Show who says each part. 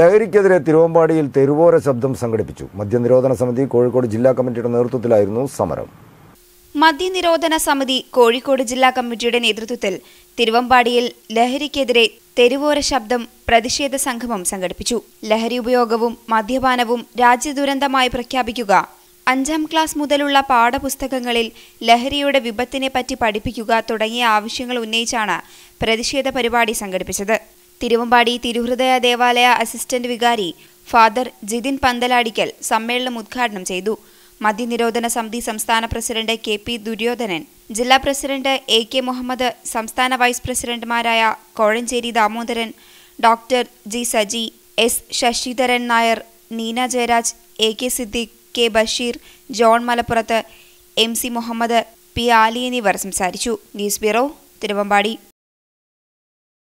Speaker 1: ലഹരിക്കെതിരെ തിരുവമ്പാടിയിൽ തെരുവോര ശബ്ദം സംഘടിപ്പിച്ചു മദ്യനിരോധന സമിതി കോഴിക്കോട് ജില്ലാ കമ്മിറ്റിയുടെ നേതൃത്വത്തിലായിരുന്നു സമരം
Speaker 2: മദ്യനിരോധന സമിതി കോഴിക്കോട് ജില്ലാ കമ്മിറ്റിയുടെ നേതൃത്വത്തിൽ തിരുവമ്പാടിയിൽ ലഹരിക്കെതിരെ തെരുവോര ശബ്ദം പ്രതിഷേധ സംഗമം സംഘടിപ്പിച്ചു ലഹരി ഉപയോഗവും മദ്യപാനവും രാജ്യദുരന്തമായി പ്രഖ്യാപിക്കുക അഞ്ചാം ക്ലാസ് മുതലുള്ള പാഠപുസ്തകങ്ങളിൽ ലഹരിയുടെ വിപത്തിനെ പറ്റി പഠിപ്പിക്കുക തുടങ്ങിയ ആവശ്യങ്ങൾ ഉന്നയിച്ചാണ് പ്രതിഷേധ പരിപാടി സംഘടിപ്പിച്ചത് തിരുവമ്പാടി തിരുഹൃദയ ദേവാലയ അസിസ്റ്റന്റ് വികാരി ഫാദർ ജിതിൻ പന്തലാടിക്കൽ സമ്മേളനം ഉദ്ഘാടനം ചെയ്തു മദ്യനിരോധന സമിതി സംസ്ഥാന പ്രസിഡന്റ് കെ പി ദുര്യോധനൻ ജില്ലാ പ്രസിഡന്റ് എ കെ മുഹമ്മദ് സംസ്ഥാന വൈസ് പ്രസിഡന്റുമാരായ Kozhencherry Damodaran doctor G Saji S Sasidharan Nair Neena Jayaraj A K Siddique K Basheer
Speaker 3: John മലപ്പുറത്ത് M C Muhammad P Ali എന്നിവർ സംസാരിച്ചു ന്യൂസ് ബ്യൂറോ തിരുവമ്പാടി